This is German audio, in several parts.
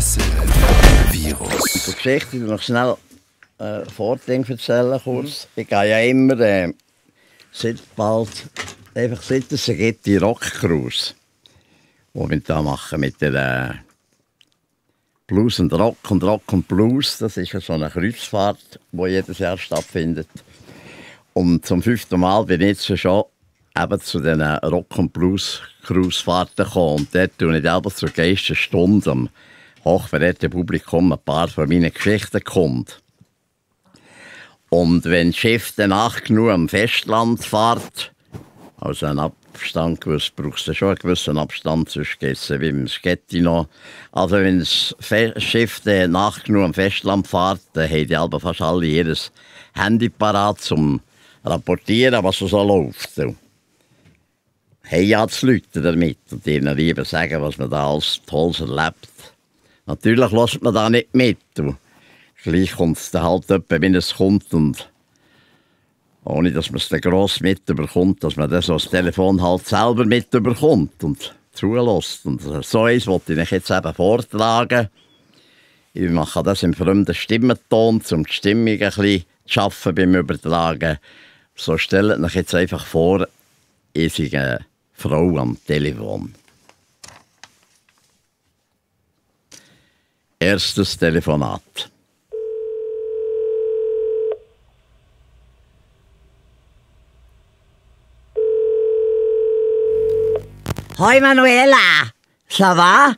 Esel Die Geschichte noch schnell äh, Vording erzählen kurz. Mhm. Ich gehe ja immer äh, seit bald einfach seit es gibt die Rockcruise, wo wir da machen mit der äh, Blues und Rock und Rock und Blues. Das ist ja so eine Kreuzfahrt, wo jedes Jahr stattfindet. Und zum fünften Mal bin ich jetzt schon eben zu diesen Rock- und Blues-Cruise-Fahrten gekommen. Und dort tue ich selber zur Geisterstunde am auch verehrte Publikum, ein paar von meinen Geschichten kommt. Und wenn das Schiff danach genug am Festland fährt, also einen Abstand gewiss, brauchst du schon einen gewissen Abstand, sonst geht es wie im Sketty noch. Also wenn das Fe Schiff danach genug am Festland fährt, dann haben die Alben fast alle ihr Handy parat, zum rapportieren, was so läuft. Und haben ja zu Leute damit und ihnen lieber sagen, was man da alles Tolles erlebt. Natürlich lässt man da nicht mit. Und gleich kommt es dann halt etwa, wenn es kommt. Und ohne, dass man es dann gross mitbekommt, dass man das so das Telefon halt selber mitbekommt und zulässt. Und so etwas wollte ich jetzt eben vortragen. Ich mache das im fremden Stimmenton, um die Stimmung ein bisschen zu schaffen beim Übertragen. So stellt euch jetzt einfach vor, ich sei eine Frau am Telefon. Erstes Telefonat. Hoi Manuela, ça va?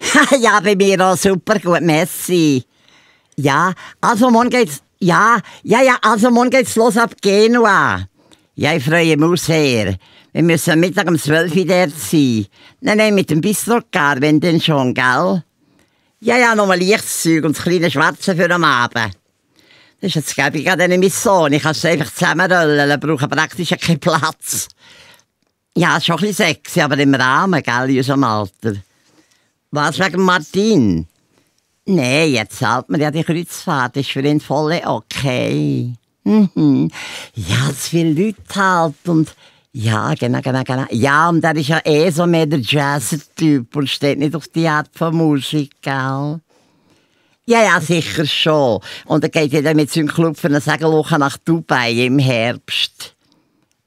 ja, bei mir auch super gut, merci. Ja, also morgen geht's, ja, ja, ja, also morgen geht's los ab Genua. Ja, ich freue mich sehr. Wir müssen Mittag um 12 Uhr dort sein. Nein, nein, mit dem Bistro gar, wenn denn schon, gell? Ja, ja, nochmal leichtes Zeug und das kleine Schwarze für am Abend. Das ist jetzt gäbe ich an eine Mission. Ich kann es einfach zusammenrollen, brauche praktisch keinen Platz. Ja, ist schon ein bisschen sexy, aber im Rahmen, gell, in unserem Alter. Was wegen Martin? Nein, jetzt zahlt man ja die Kreuzfahrt, ist für ihn voll okay. Mhm. Ja, es viele Leute halt und ja, genau, genau, genau. Ja, und er ist ja eh so mehr der Jazz-Typ und steht nicht auf die Art von Musik, gell? Ja, ja, sicher schon. Und er geht ja dann mit seinem Club für eine Segelwoche nach Dubai im Herbst.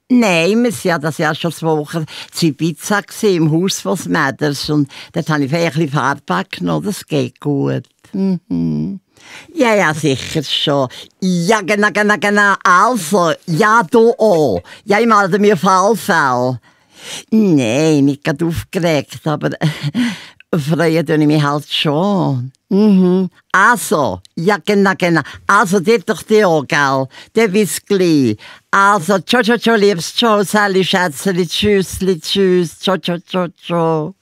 Nein, wir waren ja das Jahr schon zwei Wochen zu Ibiza im Haus von Matters und dort habe ich ein bisschen Farbe genommen, das geht gut. Mhm. Ja, ja, sicher schon. Ja, genau, genau, genau. Also, ja, du auch. Ja, ich melde mir Fallfälle. Nein, nicht gerade aufgeregt, aber freue tue ich mich halt schon. Mhm. Also, ja, genau, genau. Also, dir doch die auch, gell? Der wisst gleich. Also, ciao, ciao, ciao, liebes, ciao, Sally, Schätzchen, tschüss, tschüss, ciao, ciao, ciao, ciao.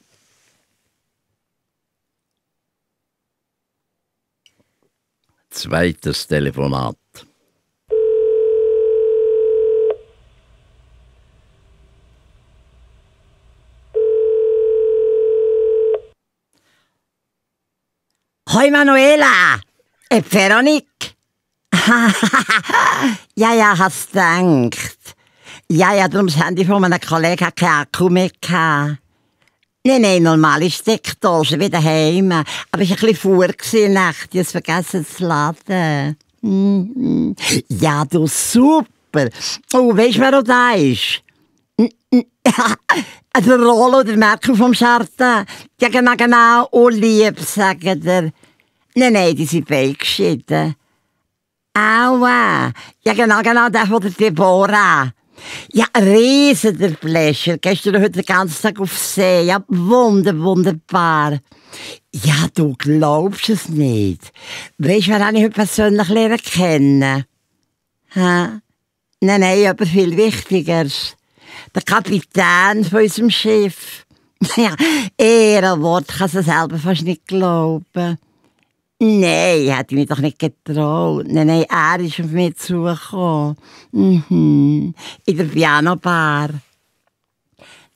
Zweites Telefonat. Hoi Manuela! Äh, Veronik! ja, ja, hast gedacht. Ja, ja, darum das Handy von meinem Kollegen hatte keine Akku mehr. Nein, nein, normale ist Steckdose, wie daheim. Aber ich war ein bisschen vor, Nacht, jetzt vergessen zu laden. Mhm. Ja, du super. Oh, weißt du, wer auch da ist? der Rollo, der Merkel vom Scharten. Ja, genau, genau. Oh, lieb, sagt er. Nein, nein, die sind beide geschieden. Aua. Ja, genau, genau, der von der Deborah. Ja, Rezenderpleisje. Kijk je heute den ganzen Tag auf See? Ja, wunderbar. Ja, du glaubst es nicht. Weißt du, wen ich heute persönlich lernen kennen? Hä? Nein, nein, aber viel wichtiger. Der Kapitän von unserem Schiff. Ja, Ehrenwort kann es selber fast nicht glauben. Nein, ich hätte mich doch nicht getraut. Nein, nein, er ist auf mich zugekommen. Mhm. In der Pianobar.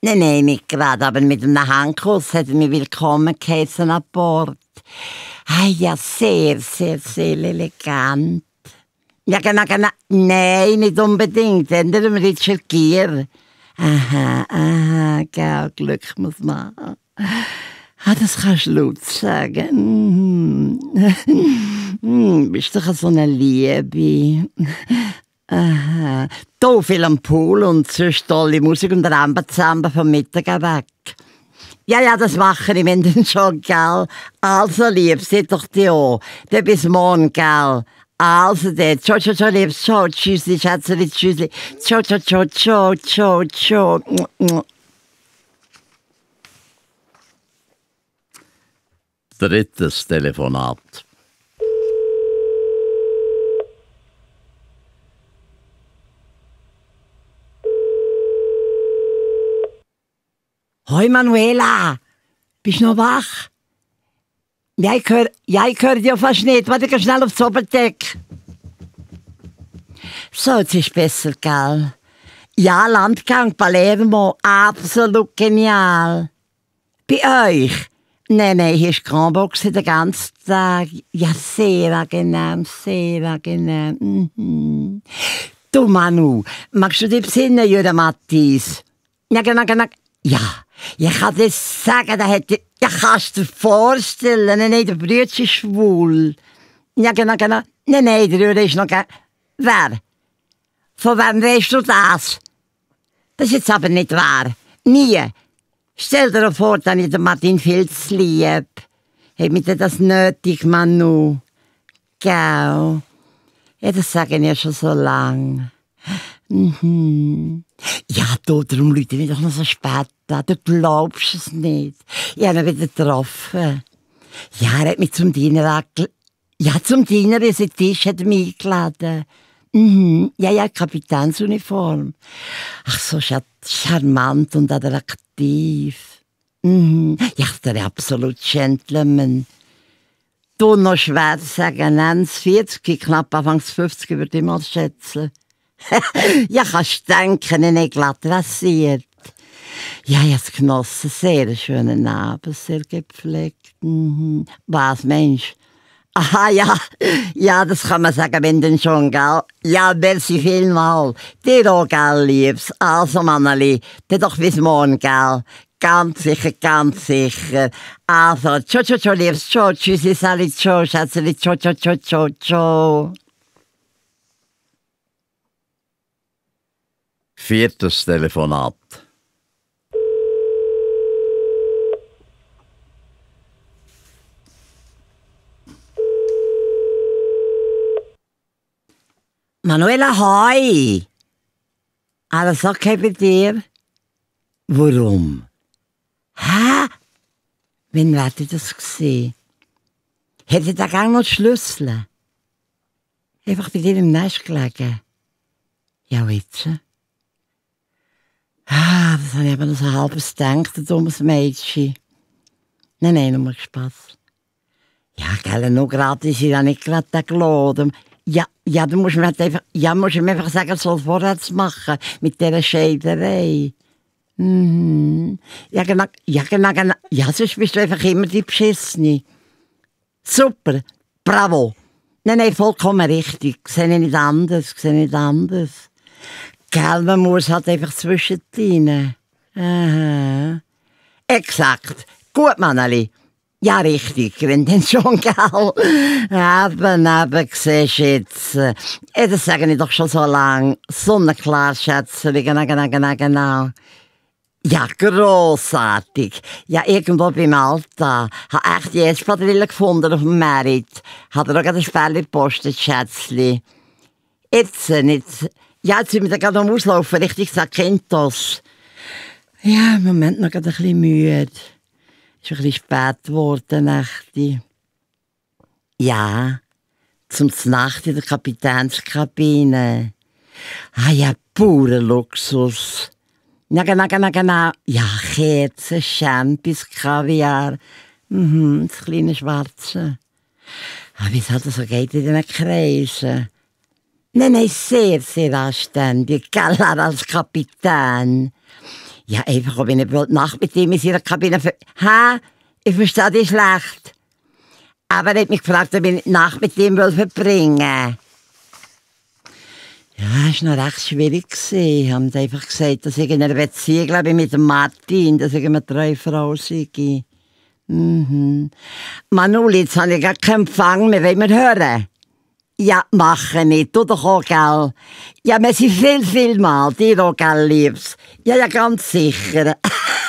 Nein, nein, nicht gerade, aber mit einem Handkuss hat er mich willkommen geheißen an Bord. Ah, ja, sehr, sehr, sehr elegant. Ja, genau, genau. Nein, nicht unbedingt. Ändern wir Richard Gier. Aha, aha, gell, Glück muss man haben. Hattest kannst laut sagen. Hm. Hm. Bist doch so eine Liebe. Aha. Da viel am Pool und sonst tolle Musik und Rambazamba vom Mittag weg. Ja, ja, das mache ich, wenn denn schon, gell? Also, lieb, seht doch die an. Dann bis morgen, gell? Also, dann. Ciao, ciao, ciao, lieb. Ciao, tschüssi, Schätzchen, tschüssi. Ciao, ciao, ciao, ciao, ciao, ciao. Drittes Telefonat. Hoi Manuela, bist du noch wach? Ja, ich höre ja, hör dich fast nicht. Warte, geh schnell aufs Oberdeck. So, jetzt ist besser, gell? Ja, Landgang Palermo, absolut genial. Bei euch? Nein, nein, hier ist Box den ganzen Tag. Ja, sehr genau, sehr genau. Mhm. Du, Manu, magst du dich besinnen, Jürgen Matthias? Ja, genau, genau. Ja, ich kann dir sagen, da hätte. Ja, kannst du dir vorstellen, nein, nein, der Brütsch ist schwul. Ja, genau, genau. Nein, nein, der Jürgen ist noch. Wer? Von wem weißt du das? Das ist jetzt aber nicht wahr. Nie. Stell dir vor, dass ich den Martin Filz lieb. Hat denn das nötig, Manu? Gau. Ja, das ich ja schon so lang. Mhm. Ja, du, darum Leute mich doch noch so spät an. Du glaubst es nicht. Ich habe ihn wieder getroffen. Ja, er hat mich zum Diener angeladen. Ja, zum Diener ist der Tisch, hat mich eingeladen. Mhm. Ja, ja, Kapitänsuniform. Ach, so charmant und attraktiv tief. Mhm. Ja, der absolute Gentleman. noch schwer sagen, Ende 40, knapp Anfangs 50 würde ich mal schätzen. ja, kannst denken, ich nicht glatt rasiert. Ja, jetzt genossen, sehr schönen Abend, sehr gepflegt. Mhm. Was, Mensch? Aha, ja. Ja, das kann man sagen, wenn denn schon, gell? Ja, merci vielmal. Dir auch, gell, Liebs. Also, Manneli, dann doch bis morgen, gell? Ganz sicher, ganz sicher. Also, tschau, tschau, tschau, Liebs. Tschau, tschüssi, sali, tschau, Schätzeli, tschau, tschau, tschau, tschau, tschau. Viertes Telefonat. Manuela, hoi! Aber sag ich dir, warum? Hä? Wann ich das gesehen? Hätte ich da gerne noch Schlüssel? Einfach bei dir im Nest gelegen. Ja, jetzt. Ah, das habe ich eben noch so halbes Denken, ein dummes Mädchen. Nein, nein, nur Spass. Ja, gell, noch gratis, ich habe nicht gerade den Glauben. Ja, ja, dann musst mir halt einfach, ja, musst du mir einfach sagen, soll vorwärts machen mit dieser Scheiderei. Mhm. Ja, genau, ja, genau, genau. Ja, sonst bist du einfach immer die Beschissene. Super, bravo. Nein, nein, vollkommen richtig. Sehe nicht anders, sehe nicht anders. Gell, man muss halt einfach zwischendrin. Aha. Exakt. Gut, Manali. Ja, richtig. Wenn denn schon, gell? Haben, eben, siehst jetzt. das sage ich doch schon so lang. Sonnenklar, Schätzchen. Genau, genau, genau, genau. Ja, grossartig. Ja, irgendwo bij Alter. Habe echt die Espadrille gefunden auf dem Merit. Hat er auch gerade ein Spell gepostet, Schätzli. Jetzt äh, nicht. Ja, jetzt sind wir da gerade am Auslaufen, richtig Sakintos. Ja, im Moment noch gerade ein bisschen müde. Ist ein bisschen spät geworden, Nächte. Ja, zum Nacht in der Kapitänskabine. Ah ja, purer Luxus. Naga, naga, naga, na. Ja, Kerzen, Champis, Kaviar. Mhm, das kleine Schwarze. Aber ah, wie es halt so geht in diesen Kreisen. Nein, nein, sehr, sehr anständig. Gell, als Kapitän. Ja, einfach, ob wenn er Nacht mit ihm in seiner Kabine... ver... Hä? Ich verstehe dich schlecht. Aber er hat mich gefragt, ob ich nicht Nacht mit ihm verbringen Ja, es war noch recht schwierig. Sie haben einfach gesagt, dass ich in einer Beziehung, glaube ich, mit Martin, dass ich immer drei Frauen sei. Mhm. Manuli, jetzt habe ich gar keinen Empfang mehr. Wollen wir hören? Ja, machen nicht, oder auch, gell? Ja, man sind viel, viel mal, dir auch, gell, liebs. Ja, ja, ganz sicher.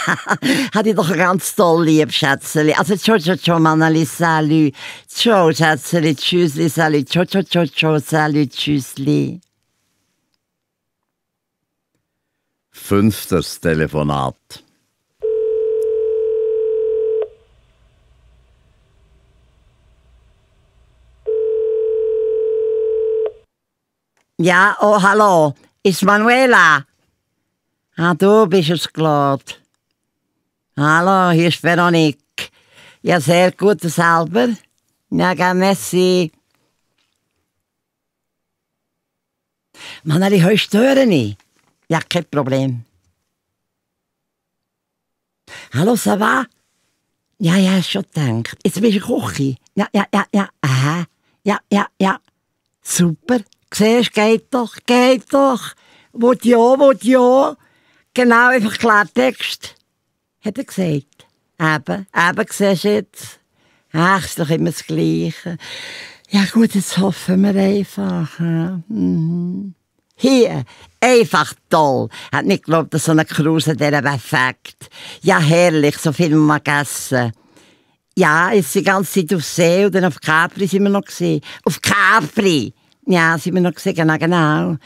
Hat ich doch ganz toll lieb, Schätzeli. Also, tschau, tschau, tschau, Manali, salü. Tschau, Schätzeli, tschüssli, salü. Tschau, tschau, ciao, ciao, salut, tschüssli. Fünftes Telefonat. Ja, oh, hallo. Is Manuela? Ah, du bist es, Claude. Hallo, hier ist Veronique. Ja, sehr gut, selber. Ja, merci. Maneli, hörst du hören? Ja, kein Problem. Hallo, ça va? Ja, ja, schon gedacht. Jetzt bist du Kochi. Ja, ja, ja, ja. Aha. Ja, ja, ja. Super. siehst, geht doch, geht doch, will ja, will ja. Genau, einfach Klartext, hat er gesagt. Eben, eben, siehst du jetzt. Ach, ist doch immer das Gleiche. Ja gut, jetzt hoffen wir einfach. Mhm. Hier, einfach toll. Hat nicht geglaubt, dass so eine Kruse der perfekt. Ja, herrlich, so viel man gegessen. Ja, ist die ganze Zeit auf See und dann auf Capri sind wir noch gesehen. Auf Capri! Ja, sie haben noch gesagt, na genau.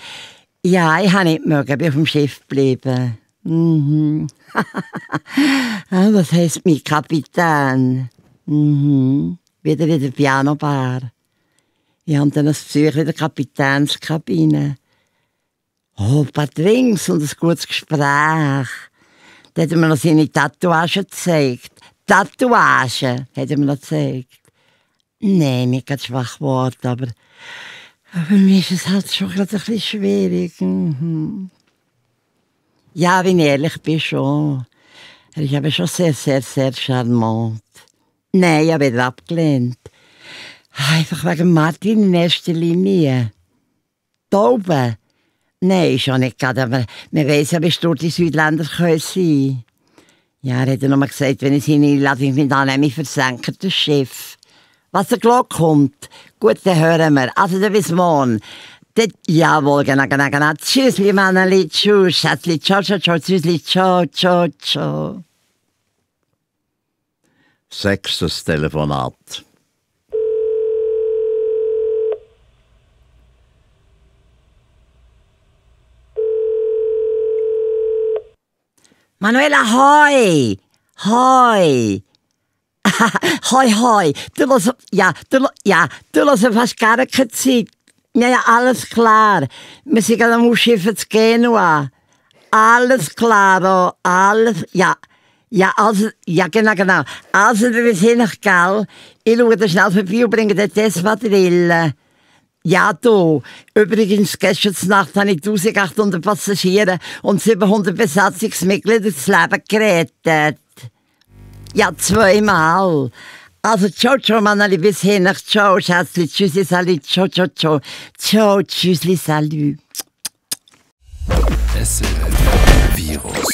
Ja, ich habe nicht mögen, bin vom Chef geblieben. Mhm. Ah, was heißt mein Kapitän? Mhm. Wieder in der Pianobar. Ja, und dann ein Psych in der Kapitänskabine. Oh, ein paar Drinks und ein gutes Gespräch. Da hat er mir noch seine Tatouagen gezeigt. Tatouagen hat er mir noch gezeigt. Nein, nicht ganz schwach Wort, aber für mich ist es halt schon gerade ein bisschen schwierig. Mhm. Ja, wenn ich ehrlich bin, schon. Er ist aber schon sehr, sehr, sehr charmant. Nein, ich habe ihn abgelehnt. Einfach wegen Martin in erster Linie. Tauben? Nein, ist auch nicht gerade, aber man weiss ja, wie stur die Südländer können sein Ja, er hat ja nur gesagt, wenn ich seine Einladung nicht annehme, versenke das Schiff. Wasserglock gute Hörer Also du bist morgen. Das, jawohl, genau, genau, genau. Tschüss, liebe Anneli, tschüss, Schatzli, ciao, ciao, ciao, tschüssli, ciao, ciao, ciao. Sechstes Telefonat. Manuela, hoi! Hoi! hoi, hoi. Du lass, ja, du, ja, du lass fast gar keine Zeit. Ja, ja, alles klar. Wir sind am Ausschiffen zu Genua. Alles klar, oh, alles, ja. Ja, also, ja, genau, genau. Also, wir sind nach gell. Ich schaue da schnell vorbei und bringe das Madrille. Ja, du. Übrigens, gestern Nacht habe ich 1800 Passagiere und 700 Besatzungsmitglieder das Leben gerettet. Ja, zweimal. Also, ciao, ciao, Manali, bis hin nach ciao, Schätzli, tschüssi, sali, ciao, ciao, ciao, ciao, tschüssi, salut. SL Virus.